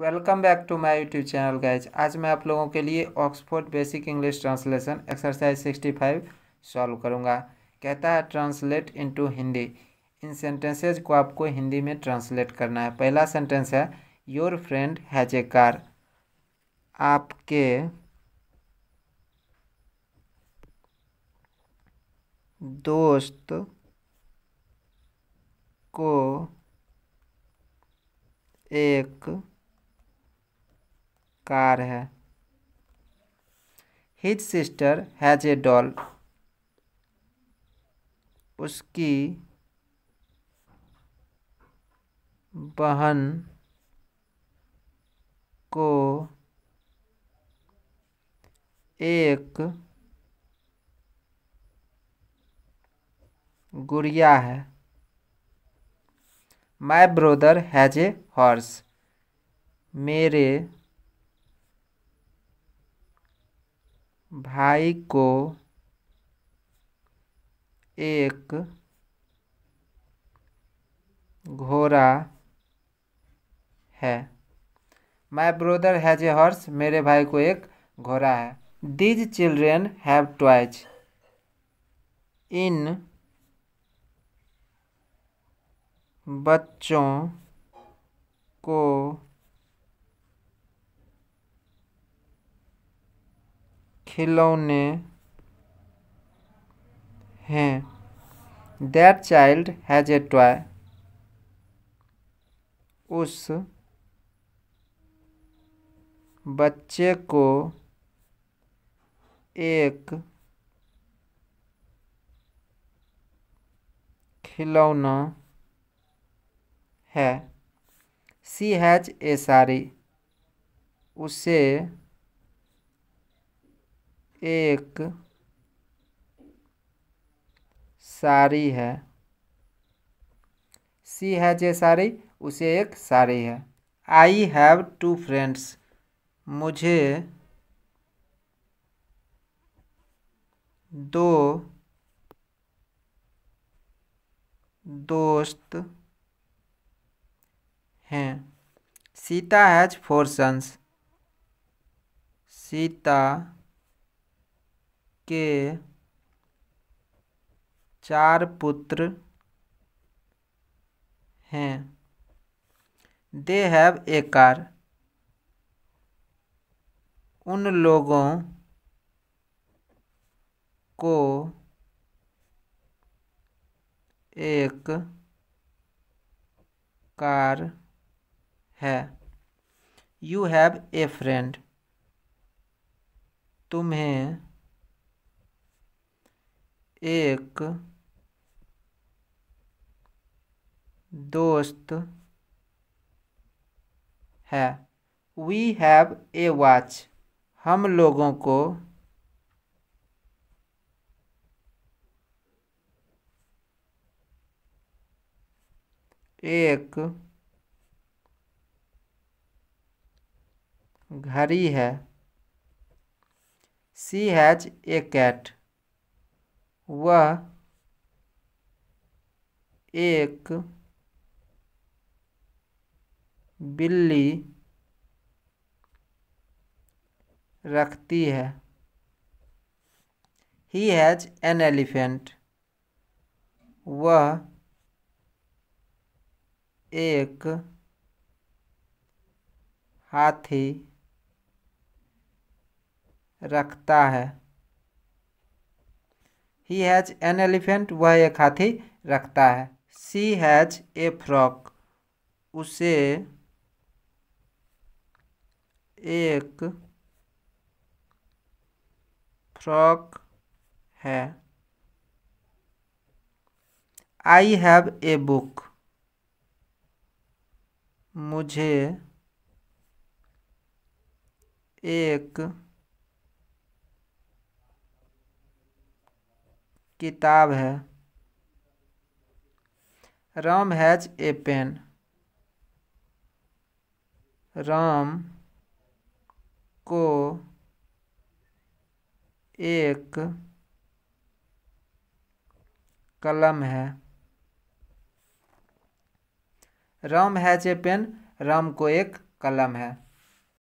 welcome back to my YouTube channel guys आज मैं आप लोगों के लिए Oxford basic English translation exercise 65 solve करूँगा कहता है ट्रांसलेट इनटू हिंदी इन सेंटेंसेज को आपको हिंदी में ट्रांसलेट करना है पहला सेंटेंस है your friend has a car आपके दोस्त को एक कार है his sister has a doll उसकी बहन को एक गुड़िया है my brother has a horse मेरे भाई को एक घोड़ा है my brother has a horse मेरे भाई को एक घोड़ा है दीज चिल्ड्रेन हैव टॉयज इन बच्चों को खिलौने हैं that child has a toy उस बच्चे को एक खिलौना है सी हैज ए साड़ी उसे एक साड़ी है सी है जे साड़ी उसे एक साड़ी है आई हैव टू फ्रेंड्स मुझे दो दोस्त हैं Sita has four sons Sita के चार पुत्र हैं दे हैव ए कार उन लोगों को एक कार है यू हैव ए फ्रेंड तुम्हें एक दोस्त है वी हैव ए वॉच हम लोगों को एक घड़ी है सी हैज ए कैट वह एक बिल्ली रखती है ही हैज एन एलिफेंट वह एक हाथी रखता है ही हैज़ एन एलिफेंट वह एक हाथी रखता है सी हैज़ ए फ्रॉक उसे एक फ्रॉक है आई हैव ए बुक मुझे एक किताब है Ram has a pen Ram को एक कलम है Ram has a pen Ram को एक कलम है